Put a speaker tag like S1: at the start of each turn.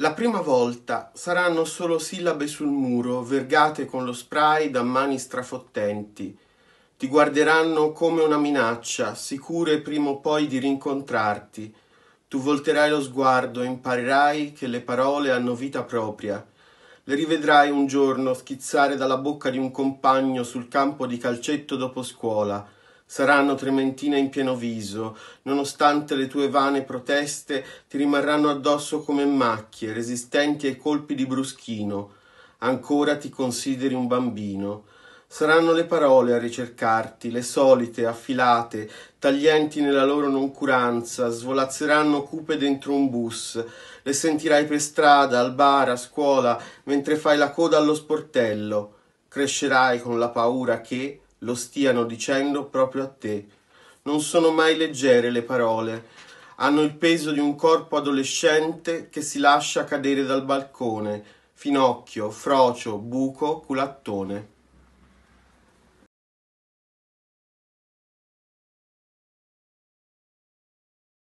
S1: La prima volta saranno solo sillabe sul muro, vergate con lo spray da mani strafottenti. Ti guarderanno come una minaccia, sicure prima o poi di rincontrarti. Tu volterai lo sguardo e imparerai che le parole hanno vita propria. Le rivedrai un giorno schizzare dalla bocca di un compagno sul campo di calcetto dopo scuola saranno trementina in pieno viso, nonostante le tue vane proteste ti rimarranno addosso come macchie, resistenti ai colpi di bruschino. Ancora ti consideri un bambino. Saranno le parole a ricercarti, le solite, affilate, taglienti nella loro noncuranza, svolazzeranno cupe dentro un bus, le sentirai per strada, al bar, a scuola, mentre fai la coda allo sportello. Crescerai con la paura che, lo stiano dicendo proprio a te. Non sono mai leggere le parole, hanno il peso di un corpo adolescente che si lascia cadere dal balcone, finocchio, frocio, buco, culattone.